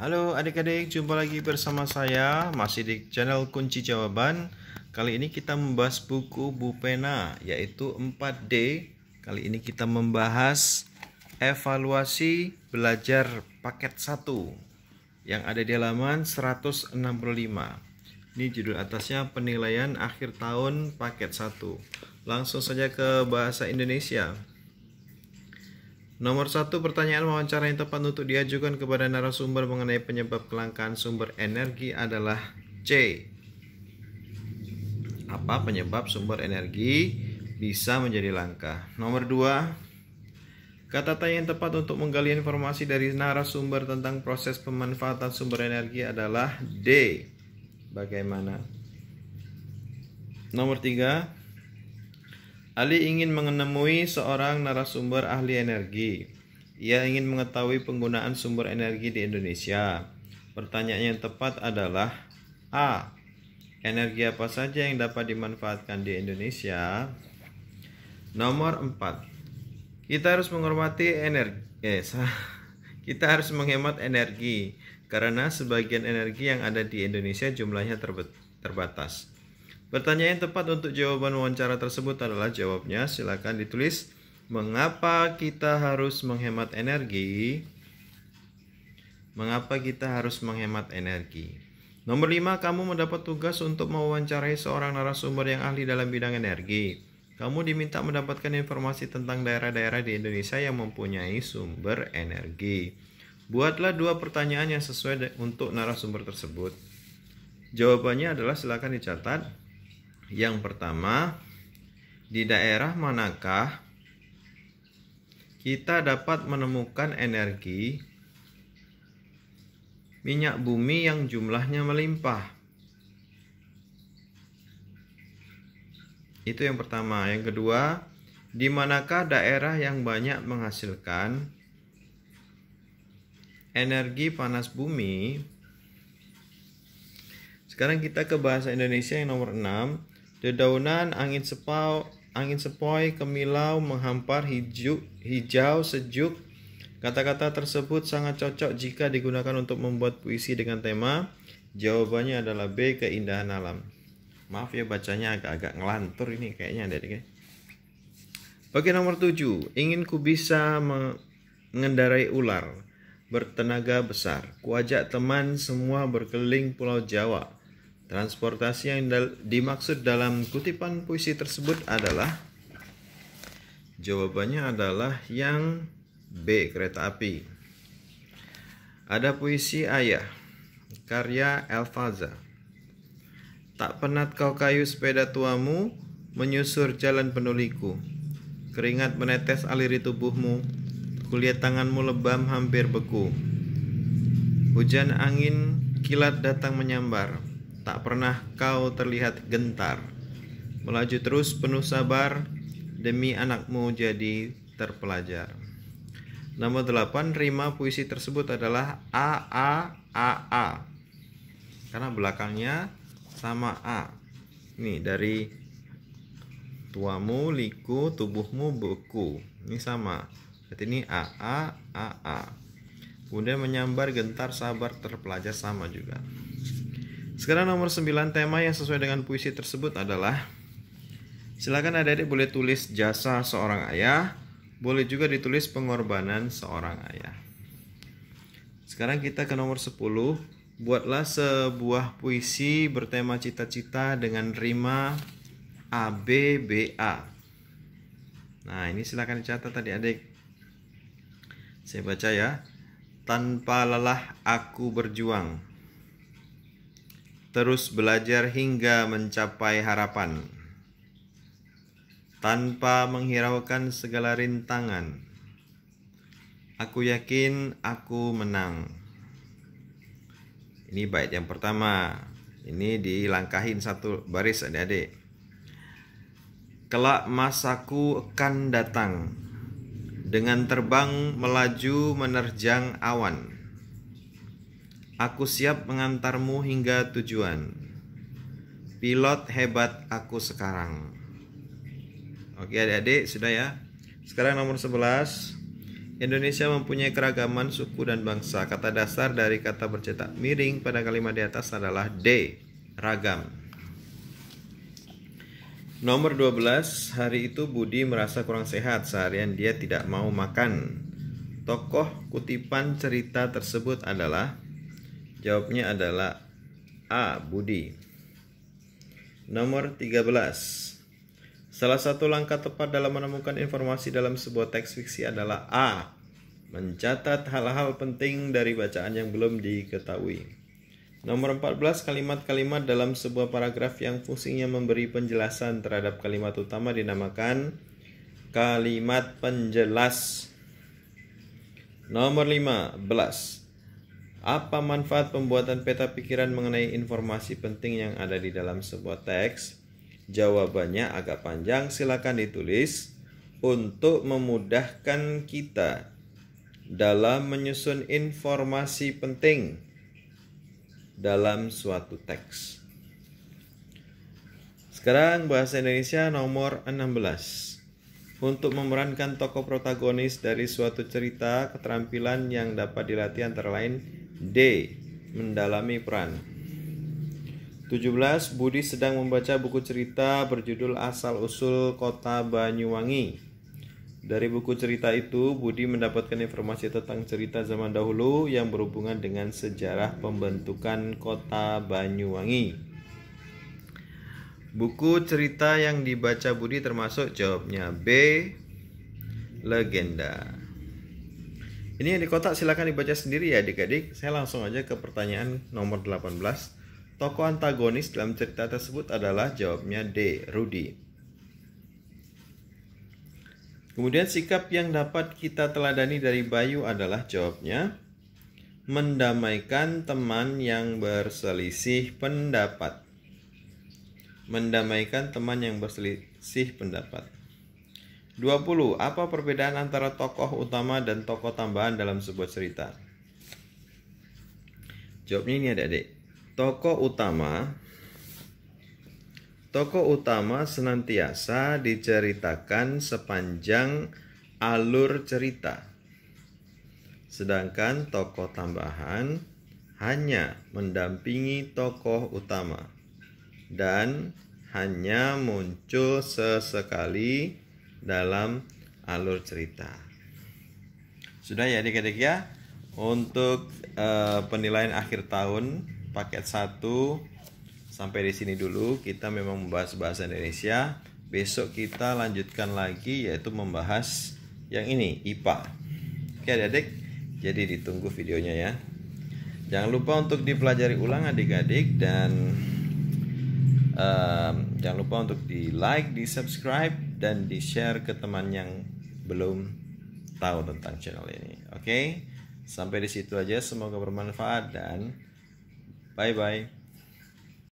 Halo adik-adik, jumpa lagi bersama saya masih di channel Kunci Jawaban. Kali ini kita membahas buku Bupena yaitu 4D. Kali ini kita membahas evaluasi belajar paket 1 yang ada di halaman 165. Ini judul atasnya penilaian akhir tahun paket 1. Langsung saja ke bahasa Indonesia. Nomor satu pertanyaan wawancara yang tepat untuk diajukan kepada narasumber mengenai penyebab kelangkaan sumber energi adalah C. Apa penyebab sumber energi bisa menjadi langka? Nomor dua, kata tanya yang tepat untuk menggali informasi dari narasumber tentang proses pemanfaatan sumber energi adalah D. Bagaimana? Nomor tiga, Ali ingin menemui seorang narasumber ahli energi. Ia ingin mengetahui penggunaan sumber energi di Indonesia. Pertanyaan yang tepat adalah A. Energi apa saja yang dapat dimanfaatkan di Indonesia? Nomor 4. Kita harus menghormati energi eh, kita harus menghemat energi karena sebagian energi yang ada di Indonesia jumlahnya terbatas. Pertanyaan yang tepat untuk jawaban wawancara tersebut adalah jawabnya silakan ditulis mengapa kita harus menghemat energi? Mengapa kita harus menghemat energi? Nomor 5, kamu mendapat tugas untuk mewawancarai seorang narasumber yang ahli dalam bidang energi. Kamu diminta mendapatkan informasi tentang daerah-daerah di Indonesia yang mempunyai sumber energi. Buatlah dua pertanyaan yang sesuai untuk narasumber tersebut. Jawabannya adalah silakan dicatat yang pertama, di daerah manakah kita dapat menemukan energi minyak bumi yang jumlahnya melimpah? Itu yang pertama. Yang kedua, di manakah daerah yang banyak menghasilkan energi panas bumi? Sekarang kita ke bahasa Indonesia yang nomor 6. Dedaunan angin sepau, angin sepoi kemilau menghampar hijau, hijau sejuk. Kata-kata tersebut sangat cocok jika digunakan untuk membuat puisi dengan tema Jawabannya adalah B keindahan alam. Maaf ya bacanya agak-agak ngelantur ini kayaknya dari ya. Bagi nomor 7, ingin ku bisa mengendarai ular bertenaga besar. Kuajak teman semua berkeliling Pulau Jawa Transportasi yang dimaksud dalam kutipan puisi tersebut adalah Jawabannya adalah yang B, kereta api. Ada puisi Ayah, karya Elfaza. Tak penat kau kayu sepeda tuamu, menyusur jalan penuliku. Keringat menetes aliri tubuhmu, kulihat tanganmu lebam hampir beku. Hujan angin kilat datang menyambar tak pernah kau terlihat gentar. Melaju terus penuh sabar, demi anakmu jadi terpelajar. Nomor 8 rima puisi tersebut adalah A A A A. Karena belakangnya sama A. Nih dari tuamu liku tubuhmu beku. Ini sama. Berarti ini A A A A. Kemudian menyambar gentar sabar terpelajar sama juga. Sekarang nomor 9 tema yang sesuai dengan puisi tersebut adalah Silakan adik-adik boleh tulis jasa seorang ayah, boleh juga ditulis pengorbanan seorang ayah. Sekarang kita ke nomor 10, buatlah sebuah puisi bertema cita-cita dengan rima ABBA. Nah, ini silakan dicatat tadi adik. Saya baca ya. Tanpa lelah aku berjuang terus belajar hingga mencapai harapan tanpa menghiraukan segala rintangan. Aku yakin aku menang. Ini bait yang pertama. Ini dilangkahin satu baris adik-adik. Kelak masaku akan datang dengan terbang melaju menerjang awan Aku siap mengantarmu hingga tujuan. Pilot hebat aku sekarang. Oke adik-adik sudah ya. Sekarang nomor 11. Indonesia mempunyai keragaman suku dan bangsa. Kata dasar dari kata bercetak miring pada kalimat di atas adalah D. Ragam. Nomor 12. Hari itu Budi merasa kurang sehat. Seharian dia tidak mau makan. Tokoh kutipan cerita tersebut adalah Jawabnya adalah A. Budi. Nomor 13. Salah satu langkah tepat dalam menemukan informasi dalam sebuah teks fiksi adalah A. Mencatat hal-hal penting dari bacaan yang belum diketahui. Nomor 14 kalimat-kalimat dalam sebuah paragraf yang fungsinya memberi penjelasan terhadap kalimat utama dinamakan kalimat penjelas. Nomor 15 apa manfaat pembuatan peta pikiran mengenai informasi penting yang ada di dalam sebuah teks? Jawabannya agak panjang, silakan ditulis untuk memudahkan kita dalam menyusun informasi penting dalam suatu teks. Sekarang bahasa Indonesia nomor 16. Untuk memerankan tokoh protagonis dari suatu cerita, keterampilan yang dapat dilatih antara lain D. Mendalami peran 17. Budi sedang membaca buku cerita berjudul Asal-Usul Kota Banyuwangi. Dari buku cerita itu, Budi mendapatkan informasi tentang cerita zaman dahulu yang berhubungan dengan sejarah pembentukan kota Banyuwangi. Buku cerita yang dibaca Budi termasuk jawabnya B. Legenda. Ini yang di kotak silahkan dibaca sendiri ya adik-adik. Saya langsung aja ke pertanyaan nomor 18. Toko antagonis dalam cerita tersebut adalah jawabnya D, Rudy. Kemudian sikap yang dapat kita teladani dari Bayu adalah jawabnya mendamaikan teman yang berselisih pendapat. Mendamaikan teman yang berselisih pendapat. 20. Apa perbedaan antara tokoh utama dan tokoh tambahan dalam sebuah cerita? Jawabnya ini ada adik Tokoh utama Tokoh utama senantiasa diceritakan sepanjang alur cerita. Sedangkan tokoh tambahan hanya mendampingi tokoh utama dan hanya muncul sesekali dalam alur cerita. Sudah ya adik-adik ya. Untuk e, penilaian akhir tahun paket 1 sampai di sini dulu kita memang membahas bahasa Indonesia. Besok kita lanjutkan lagi yaitu membahas yang ini IPA. Oke adik-adik, jadi ditunggu videonya ya. Jangan lupa untuk dipelajari ulang adik-adik dan um, jangan lupa untuk di like, di subscribe dan di share ke teman yang belum tahu tentang channel ini oke okay? sampai di situ aja semoga bermanfaat dan bye bye